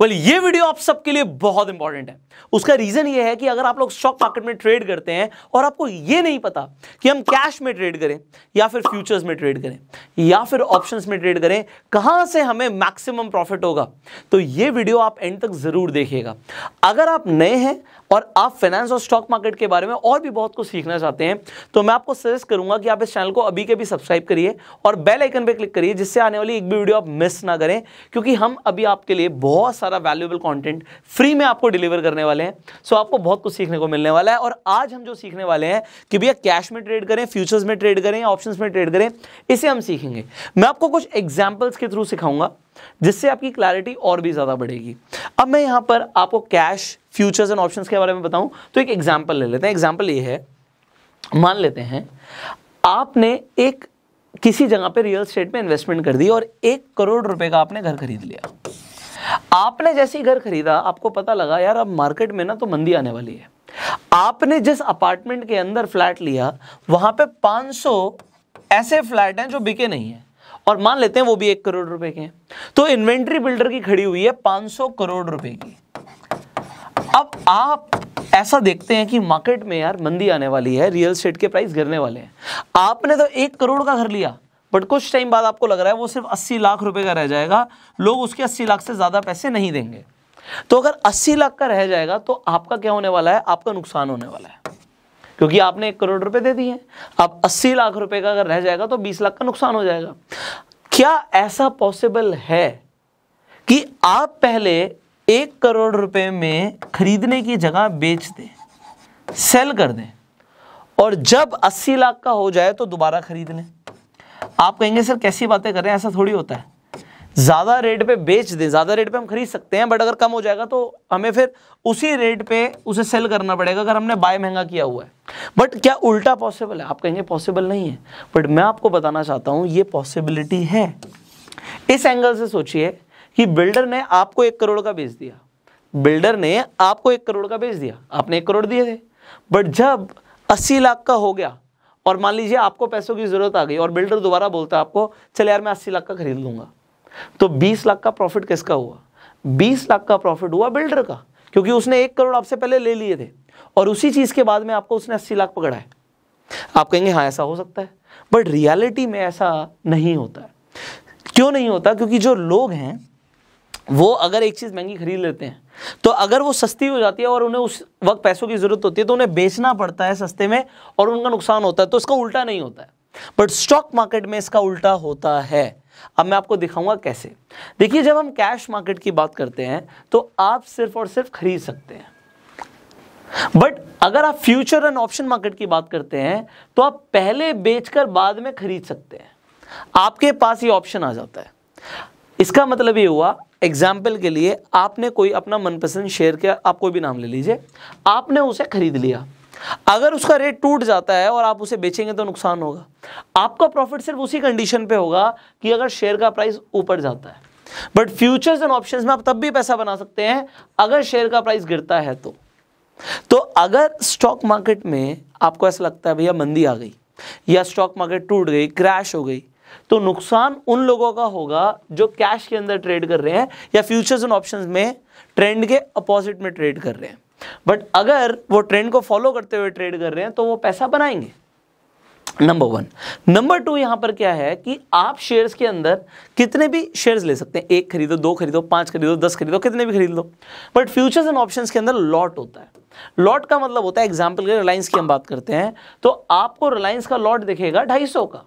well well, ये video आप सबके लिए बहुत इंपॉर्टेंट है उसका रीजन ये है कि अगर आप लोग स्टॉक मार्केट में ट्रेड करते हैं और आपको ये नहीं पता कि हम कैश में ट्रेड करें या फिर फ्यूचर्स में ट्रेड करें या फिर ऑप्शंस में ट्रेड करें कहां से हमें मैक्सिमम प्रॉफिट होगा तो ये वीडियो आप एंड तक जरूर देखिएगा अगर आप नए हैं और आप फाइनेंस और स्टॉक मार्केट के बारे में और भी बहुत कुछ सीखना चाहते हैं तो मैं आपको सजेस्ट करूंगा कि आप इस चैनल को अभी के भी सब्सक्राइब करिए और बेल आइकन पर क्लिक करिए जिससे आने वाली एक भी वीडियो आप मिस ना करें क्योंकि हम अभी आपके लिए बहुत सारा वैल्यूएबल कॉन्टेंट फ्री में आपको डिलीवर करने वाले हैं सो आपको बहुत कुछ सीखने को मिलने वाला है और आज हम जो सीखने वाले हैं कि भैया कैश में ट्रेड करें फ्यूचर्स में ट्रेड करें ऑप्शन में ट्रेड करें इसे हम सीखेंगे मैं आपको कुछ एग्जाम्पल्स के थ्रू सिखाऊंगा जिससे आपकी क्लैरिटी और भी ज़्यादा बढ़ेगी अब मैं यहां पर आपको कैश फ्यूचर्स एंड ऑप्शंस के बारे में बताऊं तो एक एग्जांपल ले लेते हैं एग्जांपल ये है मान लेते हैं आपने एक किसी जगह पे रियल स्टेट में इन्वेस्टमेंट कर दी और एक करोड़ रुपए का आपने घर खरीद लिया आपने जैसे ही घर खरीदा आपको पता लगा यार अब मार्केट में ना तो मंदी आने वाली है आपने जिस अपार्टमेंट के अंदर फ्लैट लिया वहां पे 500 ऐसे फ्लैट हैं जो बिके नहीं है और मान लेते हैं वो भी एक करोड़ रुपए के हैं तो इन्वेंट्री बिल्डर की खड़ी हुई है 500 करोड़ रुपए की अब आप ऐसा देखते हैं कि मार्केट में यार मंदी आने वाली है रियल स्टेट के प्राइस गिरने वाले हैं आपने तो एक करोड़ का घर लिया बट कुछ टाइम बाद आपको लग रहा है वो सिर्फ अस्सी लाख रुपए का रह जाएगा लोग उसके अस्सी लाख से ज़्यादा पैसे नहीं देंगे तो अगर अस्सी लाख का रह जाएगा तो आपका क्या होने वाला है आपका नुकसान होने वाला है क्योंकि आपने एक करोड़ रुपए दे दिए हैं अब अस्सी लाख रुपए का अगर रह जाएगा तो बीस लाख का नुकसान हो जाएगा क्या ऐसा पॉसिबल है कि आप पहले एक करोड़ रुपए में खरीदने की जगह बेच दें सेल कर दें और जब 80 लाख का हो जाए तो दोबारा खरीद लें आप कहेंगे सर कैसी बातें कर रहे हैं ऐसा थोड़ी होता है ज़्यादा रेट पे बेच दें ज़्यादा रेट पे हम खरीद सकते हैं बट अगर कम हो जाएगा तो हमें फिर उसी रेट पे उसे सेल करना पड़ेगा अगर हमने बाय महंगा किया हुआ है बट क्या उल्टा पॉसिबल है आप कहेंगे पॉसिबल नहीं है बट मैं आपको बताना चाहता हूँ ये पॉसिबिलिटी है इस एंगल से सोचिए कि बिल्डर ने आपको एक करोड़ का बेच दिया बिल्डर ने आपको एक करोड़ का बेच दिया आपने एक करोड़ दिए थे बट जब अस्सी लाख का हो गया और मान लीजिए आपको पैसों की ज़रूरत आ गई और बिल्डर दोबारा बोलता है आपको चल यार मैं अस्सी लाख का खरीद लूंगा तो 20 लाख का प्रॉफिट किसका हुआ 20 लाख का प्रॉफिट हुआ बिल्डर का क्योंकि उसने एक करोड़ आपसे पहले ले लिए थे और उसी चीज़ के बाद में आपको उसने अस्सी लाख पकड़ा है आप कहेंगे हाँ ऐसा हो सकता है बट रियलिटी में ऐसा नहीं होता है क्यों नहीं होता क्योंकि जो लोग हैं वो अगर एक चीज़ महंगी खरीद लेते हैं तो अगर वो सस्ती हो जाती है और उन्हें उस वक्त पैसों की ज़रूरत होती है तो उन्हें बेचना पड़ता है सस्ते में और उनका नुकसान होता है तो इसका उल्टा नहीं होता है बट स्टॉक मार्केट में इसका उल्टा होता है अब मैं आपको दिखाऊंगा कैसे देखिए जब हम कैश मार्केट की बात करते हैं तो आप सिर्फ और सिर्फ खरीद सकते हैं बट अगर आप फ्यूचर एंड ऑप्शन मार्केट की बात करते हैं तो आप पहले बेचकर बाद में खरीद सकते हैं आपके पास ये ऑप्शन आ जाता है इसका मतलब ये हुआ एग्जाम्पल के लिए आपने कोई अपना मनपसंद शेयर किया आप कोई भी नाम ले लीजिए आपने उसे खरीद लिया अगर उसका रेट टूट जाता है और आप उसे बेचेंगे तो नुकसान होगा आपका प्रॉफिट सिर्फ उसी कंडीशन पे होगा कि अगर शेयर का प्राइस ऊपर जाता है बट फ्यूचर्स एंड ऑप्शंस में आप तब भी पैसा बना सकते हैं अगर शेयर का प्राइस गिरता है तो तो अगर स्टॉक मार्केट में आपको ऐसा लगता है भैया मंदी आ गई या स्टॉक मार्केट टूट गई क्रैश हो गई तो नुकसान उन लोगों का होगा जो कैश के अंदर ट्रेड कर रहे हैं या फ्यूचर्स एंड ऑप्शंस में ट्रेंड के अपोजिट में ट्रेड कर रहे हैं बट अगर वो ट्रेंड को फॉलो करते हुए ट्रेड कर रहे हैं तो वो पैसा बनाएंगे नंबर वन नंबर टू यहां पर क्या है कि आप शेयर्स के अंदर कितने भी शेयर्स ले सकते हैं एक खरीदो दो खरीदो पांच खरीदो दस खरीदो कितने भी खरीद लो बट फ्यूचर्स एंड ऑप्शंस के अंदर लॉट होता है लॉट का मतलब होता है एग्जाम्पल के रिलायंस की हम बात करते हैं तो आपको रिलायंस का लॉट दिखेगा ढाई का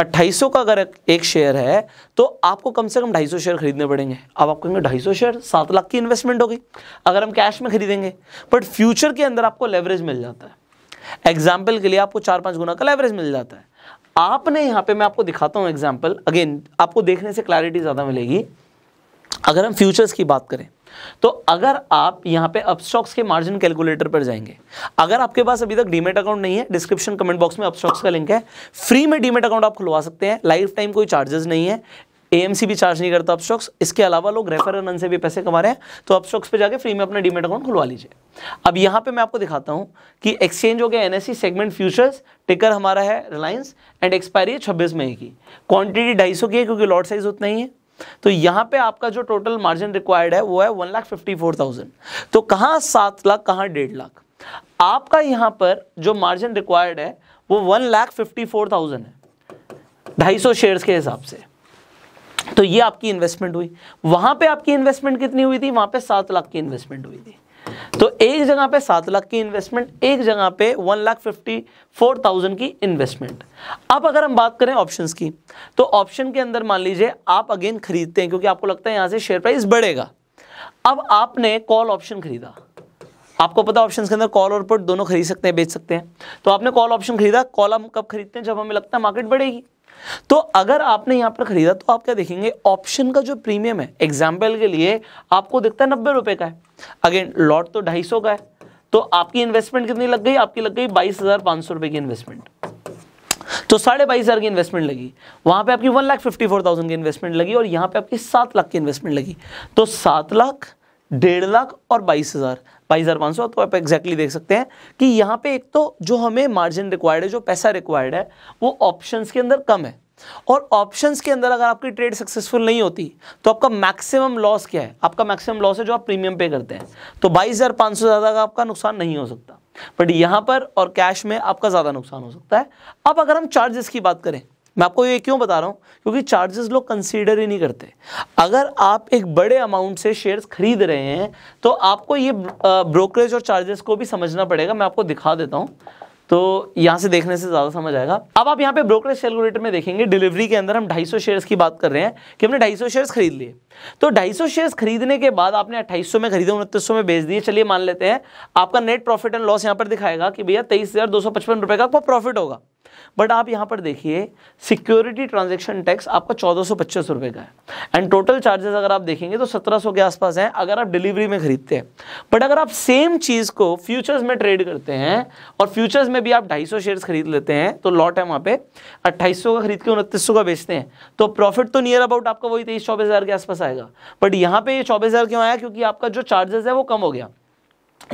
अट्ठाईस का अगर एक शेयर है तो आपको कम से कम ढाई सौ शेयर खरीदने पड़ेंगे अब आप कहेंगे ढाई सौ शेयर सात लाख की इन्वेस्टमेंट हो गई अगर हम कैश में खरीदेंगे बट फ्यूचर के अंदर आपको लेवरेज मिल जाता है एग्जाम्पल के लिए आपको चार पांच गुना का लेवरेज मिल जाता है आपने यहां पे मैं आपको दिखाता हूं एग्जाम्पल अगेन आपको देखने से क्लैरिटी ज़्यादा मिलेगी अगर हम फ्यूचर्स की बात करें तो अगर आप यहाँ पे अपस्टॉक्स के मार्जिन कैलकुलेटर पर जाएंगे अगर आपके पास अभी तक डीमेट अकाउंट नहीं है डिस्क्रिप्शन कमेंट बॉक्स में अपस्टॉक्स का लिंक है फ्री में डीमेट अकाउंट आप खुलवा सकते हैं लाइफ टाइम कोई चार्जेस नहीं है एएमसी भी चार्ज नहीं करता अपस्टॉक्स इसके अलावा लोग रेफर रन से भी पैसे कमा रहे हैं तो अपस्टॉक्स पे जाके फ्री में अपना डीमेट अकाउंट खुलवा लीजिए अब यहाँ पे मैं आपको दिखाता हूँ कि एक्सचेंज हो गया एनएससी सेगमेंट फ्यूचर्स टिकर हमारा है रिलायंस एंड एक्सपायरी है छब्बीस मई की क्वांटिटी ढाई की है क्योंकि लॉट साइज उतना ही है तो यहां पे आपका जो टोटल मार्जिन रिक्वायर्ड है वो है one lakh fifty four thousand तो कहां सात लाख कहां डेढ़ लाख आपका यहां पर जो मार्जिन रिक्वायर्ड है वो one lakh fifty four thousand है ढाई सौ शेयर के हिसाब से तो ये आपकी इन्वेस्टमेंट हुई वहां पे आपकी इन्वेस्टमेंट कितनी हुई थी वहां पे सात लाख की इन्वेस्टमेंट हुई थी तो एक जगह पे सात लाख की इन्वेस्टमेंट एक जगह पे one lakh fifty four thousand की इन्वेस्टमेंट अब अगर हम बात करें ऑप्शंस की तो ऑप्शन के अंदर मान लीजिए आप अगेन खरीदते हैं क्योंकि आपको लगता है यहां से शेयर प्राइस बढ़ेगा अब आपने कॉल ऑप्शन खरीदा आपको पता ऑप्शन के अंदर कॉल और पुट दोनों खरीद सकते हैं बेच सकते हैं तो आपने कॉल ऑप्शन खरीदा कॉल हम कब खरीदते हैं जब हमें लगता है मार्केट बढ़ेगी तो अगर आपने यहां पर खरीदा तो आप क्या देखेंगे ऑप्शन का जो प्रीमियम है एग्जाम्पल के लिए आपको दिखता है नब्बे रुपए का है अगेन लॉट तो ढाई सौ का है तो आपकी इन्वेस्टमेंट कितनी लग गई आपकी लग गई बाईस हज़ार पांच सौ रुपए की इन्वेस्टमेंट तो साढ़े बाईस हज़ार की इन्वेस्टमेंट लगी वहां पे आपकी one lakh fifty four thousand की इन्वेस्टमेंट लगी और यहां पे आपकी सात लाख की इन्वेस्टमेंट लगी तो सात लाख डेढ़ लाख और बाईस हज़ार बाईस हज़ार पाँच सौ तो आप एग्जैक्टली देख सकते हैं कि यहाँ पे एक तो जो हमें मार्जिन रिक्वायर्ड है जो पैसा रिक्वायर्ड है वो ऑप्शंस के अंदर कम है और ऑप्शंस के अंदर अगर आपकी ट्रेड सक्सेसफुल नहीं होती तो आपका मैक्सिमम लॉस क्या है आपका मैक्सिमम लॉस है जो आप प्रीमियम पे करते हैं तो बाईस हज़ार पाँच सौ ज़्यादा का आपका नुकसान नहीं हो सकता बट यहाँ पर और कैश में आपका ज़्यादा नुकसान हो सकता है अब अगर हम चार्जेस की बात करें मैं आपको ये क्यों बता रहा हूँ क्योंकि चार्जेस लोग कंसीडर ही नहीं करते अगर आप एक बड़े अमाउंट से शेयर्स खरीद रहे हैं तो आपको ये ब्रोकरेज और चार्जेस को भी समझना पड़ेगा मैं आपको दिखा देता हूँ तो यहाँ से देखने से ज़्यादा समझ आएगा अब आप यहाँ पे ब्रोकरेज कैलकुलेटर में देखेंगे डिलीवरी के अंदर हम 250 शेयर्स की बात कर रहे हैं कि हमने 250 शेयर्स खरीद लिए तो 250 शेयर्स खरीदने के बाद आपने 2800 में खरीदे उनतीस में बेच दिए चलिए मान लेते हैं आपका नेट प्रॉफिट एंड लॉस यहाँ पर दिखाएगा कि भैया तेईस का प्रॉफिट होगा बट आप यहाँ पर देखिए सिक्योरिटी ट्रांजेक्शन टैक्स आपका चौदह सौ पच्चीस का है एंड टोटल चार्जेस अगर आप देखेंगे तो सत्रह सौ के आसपास हैं अगर आप डिलीवरी में खरीदते हैं बट अगर आप सेम चीज़ को फ्यूचर्स में ट्रेड करते हैं और फ्यूचर्स में भी आप ढाई सौ शेयर्स खरीद लेते हैं तो लॉट है वहां पे अट्ठाईस का खरीद के उनतीस का बेचते हैं तो प्रॉफिट तो नियर अबाउट आपका वही तेईस चौबीस के आसपास आएगा बट यहाँ पे ये चौबीस क्यों आया क्योंकि आपका जो चार्जेस है वो कम हो गया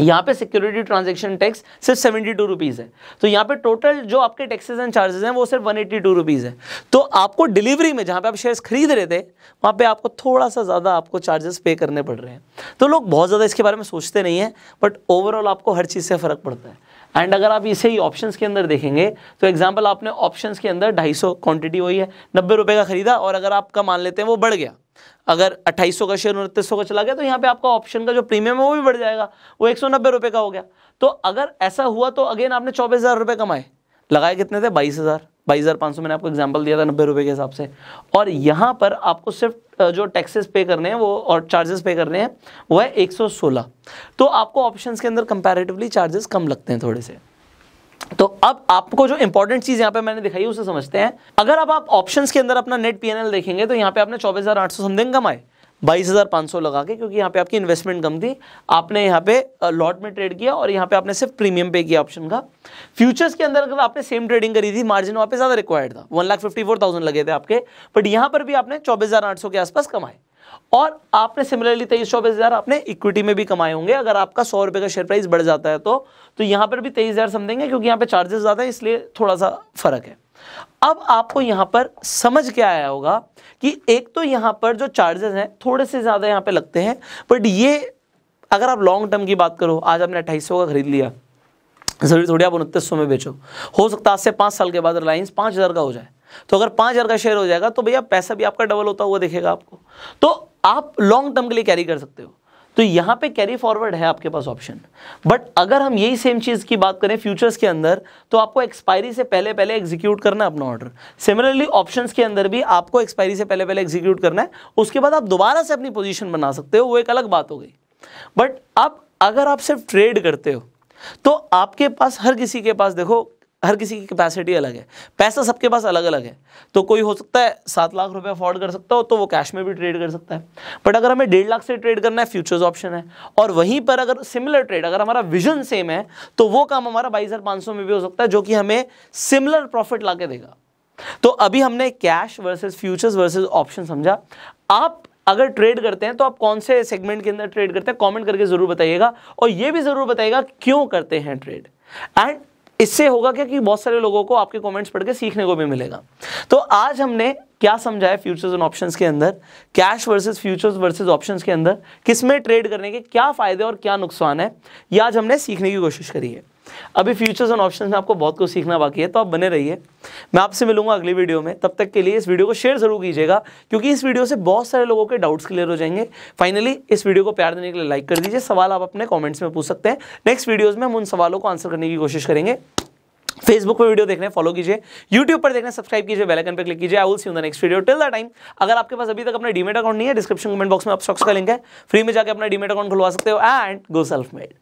यहाँ पे सिक्योरिटी ट्रांजेक्शन टैक्स सिर्फ सेवेंटी टू रुपीज़ है तो यहाँ पे टोटल जो आपके टैक्सेस एंड चार्जेस हैं वो सिर्फ वन एट्टी टू रुपीज़ है तो आपको डिलीवरी में जहाँ पे आप शेयर्स खरीद रहे थे वहाँ पे आपको थोड़ा सा ज़्यादा आपको चार्जेस पे करने पड़ रहे हैं तो लोग बहुत ज़्यादा इसके बारे में सोचते नहीं हैं बट ओवरऑल आपको हर चीज़ से फ़र्क पड़ता है एंड अगर आप इसे ही ऑप्शंस के अंदर देखेंगे तो एग्जाम्पल आपने ऑप्शंस के अंदर ढाई सौ क्वान्टिटी हुई है नब्बे रुपये का खरीदा और अगर आपका मान लेते हैं वो बढ़ गया अगर 2800 का शेयर उनतीस का चला गया तो यहाँ पे आपका ऑप्शन का जो प्रीमियम है वो भी बढ़ जाएगा वो एक रुपए का हो गया तो अगर ऐसा हुआ तो अगेन आपने चौबीस हज़ार रुपये कमाए लगाए कितने थे बाईस हज़ार बाईस हज़ार पाँच सौ मैंने आपको एग्जाम्पल दिया था नब्बे रुपये के हिसाब से और यहाँ पर आपको सिर्फ जो टैक्सेस पे करने हैं वो और चार्जेस पे करने हैं वो है एक सौ सोलह तो आपको ऑप्शन के अंदर कंपेरेटिवली चार्जेस कम लगते हैं थोड़े से तो अब आपको जो इंपॉर्टेंट चीज यहां पे मैंने दिखाई उसे समझते हैं अगर अब आप ऑप्शन के अंदर अपना नेट पीएनएल देखेंगे तो यहाँ पे आपने चौबीस हजार आठ सौ समथिंग कमाए बाईस हज़ार पांच सौ लगा के क्योंकि यहाँ पे आपकी इन्वेस्टमेंट कम थी आपने यहाँ पे लॉट में ट्रेड किया और यहाँ पे आपने सिर्फ प्रीमियम पे किया ऑप्शन का फ्यूचर्स के अंदर अगर आपने सेम ट्रेडिंग करी थी मार्जिन वहाँ पे ज़्यादा रिक्वायर्ड था one lakh fifty four thousand लगे थे आपके बट यहाँ पर भी आपने चौबीस हज़ार आठ सौ के आसपास कमाए और आपने सिमिलरली तेईस चौबीस हज़ार आपने इक्विटी में भी कमाए होंगे अगर आपका सौ रुपये का शेयर प्राइस बढ़ जाता है तो तो यहाँ पर भी तेईस हज़ार समथिंग है क्योंकि यहाँ पे चार्जेस ज़्यादा है इसलिए थोड़ा सा फ़र्क है अब आपको यहाँ पर समझ के आया होगा कि एक तो यहाँ पर जो चार्जेस हैं थोड़े से ज़्यादा यहाँ पर लगते हैं बट ये अगर आप लॉन्ग टर्म की बात करो आज आपने अट्ठाईस का खरीद लिया जरूरी थोड़ी आप उनतीस में बेचो हो सकता है आज से पाँच साल के बाद रिलायंस पाँच हज़ार का हो जाए तो अगर पांच हज़ार का शेयर हो जाएगा तो भैया पैसा भी आपका डबल होता हुआ दिखेगा आपको तो आप लॉन्ग टर्म के लिए कैरी कर सकते हो तो यहां पे कैरी फॉरवर्ड है आपके पास ऑप्शन बट अगर हम यही सेम चीज़ की बात करें फ्यूचर्स के अंदर तो आपको एक्सपायरी से पहले पहले एग्जीक्यूट करना है अपना ऑर्डर सिमिलरली ऑप्शंस के अंदर भी आपको एक्सपायरी से पहले पहले एग्जीक्यूट करना है उसके बाद आप दोबारा से अपनी पोजिशन बना सकते हो वो एक अलग बात हो गई बट आप अगर आप सिर्फ ट्रेड करते हो तो आपके पास हर किसी के पास देखो हर किसी की कैपेसिटी अलग है पैसा सबके पास अलग अलग है तो कोई हो सकता है सात लाख रुपए अफोर्ड कर सकता हो तो वो कैश में भी ट्रेड कर सकता है बट अगर हमें डेढ़ लाख से ट्रेड करना है फ्यूचर्स ऑप्शन है और वहीं पर अगर सिमिलर ट्रेड अगर हमारा विजन सेम है तो वो काम हमारा बाईस में भी हो सकता है जो कि हमें सिमिलर प्रॉफिट ला देगा तो अभी हमने cash versus futures versus option समझा आप अगर ट्रेड करते हैं तो आप कौन से सेगमेंट के अंदर ट्रेड करते हैं कमेंट करके ज़रूर बताइएगा और ये भी ज़रूर बताइएगा क्यों करते हैं ट्रेड एंड इससे होगा क्या कि बहुत सारे लोगों को आपके कमेंट्स पढ़ के सीखने को भी मिलेगा तो आज हमने क्या समझा है फ्यूचर्स एंड ऑप्शंस के अंदर cash versus futures versus options के अंदर किसमें ट्रेड करने के क्या फ़ायदे और क्या नुकसान है यह आज हमने सीखने की कोशिश करी है अभी फ्यूचर्स एंड ऑप्शंस में आपको बहुत कुछ सीखना बाकी है तो आप बने रहिए मैं आपसे मिलूंगा अगली वीडियो में तब तक के लिए इस वीडियो को शेयर जरूर कीजिएगा क्योंकि इस वीडियो से बहुत सारे लोगों के डाउट्स क्लियर हो जाएंगे फाइनली इस वीडियो को प्यार देने के लिए लाइक कर दीजिए सवाल आप अपने कॉमेंट्स में पूछ सकते हैं नेक्स्ट वीडियोज़ में हम उन सवालों को आंसर करने की कोशिश करेंगे फेसबुक पर वीडियो देखने फॉलो कीजिए यूट्यूब पर देखने सब्सक्राइब कीजिए बेल आइकन पर क्लिक कीजिए I will see in the next video till the time अगर आपके पास अभी तक अपना डीमेट अकाउंट नहीं है डिस्क्रिप्शन कमेंट बॉक्स में आप स्टॉक्स का लिंक है फ्री में जाकर अपना डीमेट अकाउंट खुलवा सकते हो एंड गो सेल्फ मेड